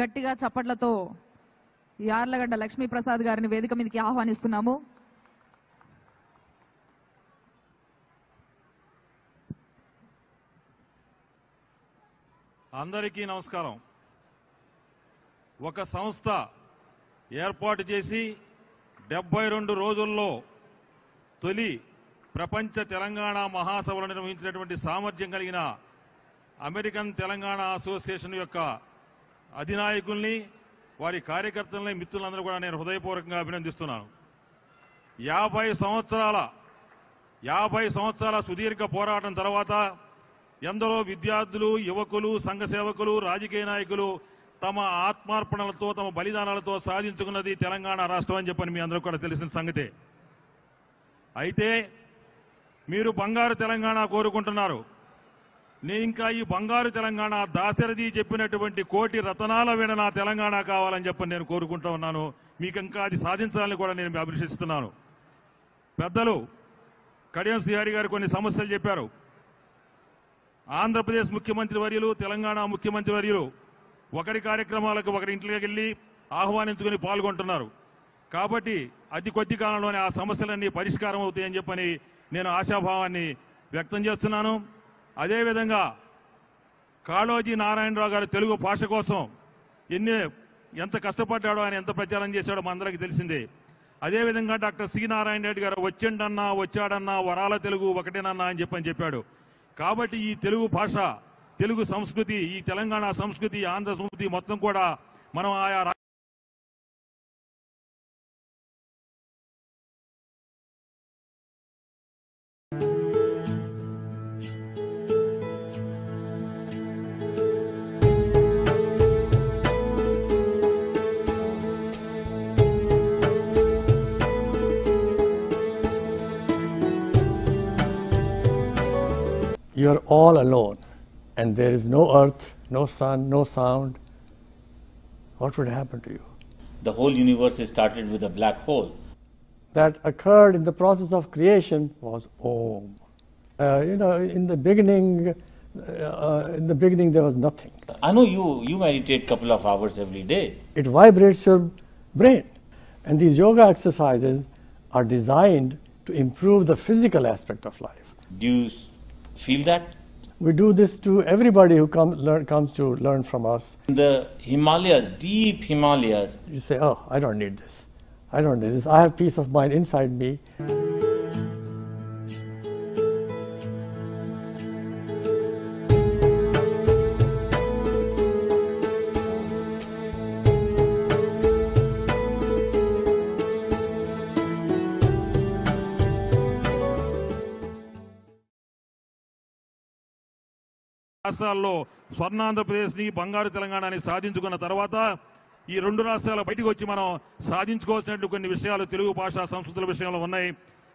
గట్టిగా చప్పట్లతో యార్లగడ్డ లక్ష్మీప్రసాద్ గారిని వేదిక మీదకి ఆహ్వానిస్తున్నాము అందరికీ నమస్కారం ఒక సంస్థ ఏర్పాటు చేసి డెబ్బై రెండు రోజుల్లో తొలి ప్రపంచ తెలంగాణ మహాసభలు నిర్వహించినటువంటి సామర్థ్యం కలిగిన అమెరికన్ తెలంగాణ అసోసియేషన్ యొక్క అధినాయకుల్ని వారి కార్యకర్తలని మిత్రులందరూ కూడా నేను హృదయపూర్వకంగా అభినందిస్తున్నాను యాభై సంవత్సరాల యాభై సంవత్సరాల సుదీర్ఘ పోరాటం తర్వాత ఎందరో విద్యార్థులు యువకులు సంఘ సేవకులు రాజకీయ నాయకులు తమ ఆత్మార్పణలతో తమ బలిదానాలతో సాధించుకున్నది తెలంగాణ రాష్ట్రం అని చెప్పని మీ అందరూ కూడా తెలిసిన సంగతే అయితే మీరు బంగారు తెలంగాణ కోరుకుంటున్నారు నేను ఇంకా ఈ బంగారు తెలంగాణ దాశరథి చెప్పినటువంటి కోటి రతనాల వీణ నా తెలంగాణ కావాలని చెప్పని నేను కోరుకుంటూ ఉన్నాను మీకు ఇంకా అది సాధించాలని కూడా నేను అభిలషిస్తున్నాను పెద్దలు కడియం శ్రీహారి గారు కొన్ని సమస్యలు చెప్పారు ఆంధ్రప్రదేశ్ ముఖ్యమంత్రి వర్యులు తెలంగాణ ముఖ్యమంత్రి వర్యులు ఒకరి కార్యక్రమాలకు ఒకరి ఇంటికి వెళ్ళి ఆహ్వానించుకుని పాల్గొంటున్నారు కాబట్టి అతి కొద్ది కాలంలోనే ఆ సమస్యలన్నీ పరిష్కారం అవుతాయని చెప్పని నేను ఆశాభావాన్ని వ్యక్తం చేస్తున్నాను అదేవిధంగా కాళోజీ నారాయణరావు గారు తెలుగు భాష కోసం ఎన్ని ఎంత కష్టపడ్డాడో ఆయన ఎంత ప్రచారం చేశాడో మనందరికి తెలిసిందే అదేవిధంగా డాక్టర్ సి నారాయణ రెడ్డి గారు వచ్చిండన్నా వచ్చాడన్నా వరాల తెలుగు ఒకటేనన్నా అని చెప్పని చెప్పాడు కాబట్టి ఈ తెలుగు భాష తెలుగు సంస్కృతి ఈ తెలంగాణ సంస్కృతి ఆంధ్ర సంస్కృతి మొత్తం కూడా మనం ఆయా you are all alone and there is no earth, no sun, no sound, what would happen to you? The whole universe is started with a black hole. That occurred in the process of creation was Om. Uh, you know, in the beginning, uh, uh in the beginning there was nothing. I know you, you meditate couple of hours every day. It vibrates your brain. And these yoga exercises are designed to improve the physical aspect of life. Do you feel that? We do this to everybody who come, learn, comes to learn from us. In the Himalayas, deep Himalayas. You say, oh, I don't need this. I don't need this. I have peace of mind inside me. రాష్ట్రాల్లో ని బంగారు తెలంగాణని సాధించుకున్న తర్వాత ఈ రెండు రాష్ట్రాల బయటకు వచ్చి మనం సాధించుకోవాల్సినటువంటి కొన్ని విషయాలు తెలుగు భాష సంస్కృతుల విషయంలో ఉన్నాయి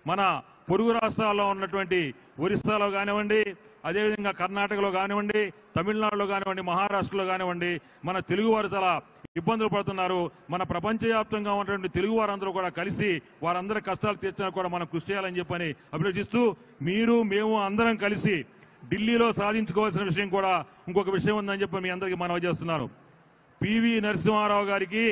మన పొరుగు రాష్ట్రాల్లో ఉన్నటువంటి ఒరిస్సాలో కానివ్వండి అదేవిధంగా కర్ణాటకలో కానివ్వండి తమిళనాడులో కానివ్వండి మహారాష్ట్రలో కానివ్వండి మన తెలుగువారు చాలా ఇబ్బందులు పడుతున్నారు మన ప్రపంచవ్యాప్తంగా ఉన్నటువంటి తెలుగు వారందరూ కూడా కలిసి వారందరి కష్టాలు తీర్చడానికి కూడా మనం కృషి చేయాలని చెప్పని అభిలషిస్తూ మీరు మేము అందరం కలిసి ఢిల్లీలో సాధించుకోవాల్సిన విషయం కూడా ఇంకొక విషయం ఉందని చెప్పి మీ అందరికీ మనవి చేస్తున్నాను పివి నరసింహారావు గారికి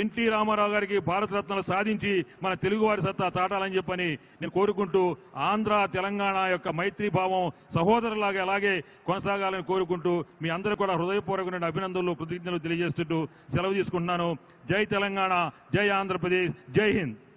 ఎన్టీ రామారావు గారికి భారతరత్నలు సాధించి మన తెలుగువారి సత్తా చాటాలని చెప్పని నేను కోరుకుంటూ ఆంధ్ర తెలంగాణ యొక్క భావం సహోదరులాగా అలాగే కొనసాగాలని కోరుకుంటూ మీ అందరూ కూడా హృదయపూర్వకమైన అభినందనలు కృతజ్ఞతలు తెలియజేస్తుంటూ సెలవు తీసుకుంటున్నాను జై తెలంగాణ జై ఆంధ్రప్రదేశ్ జై హింద్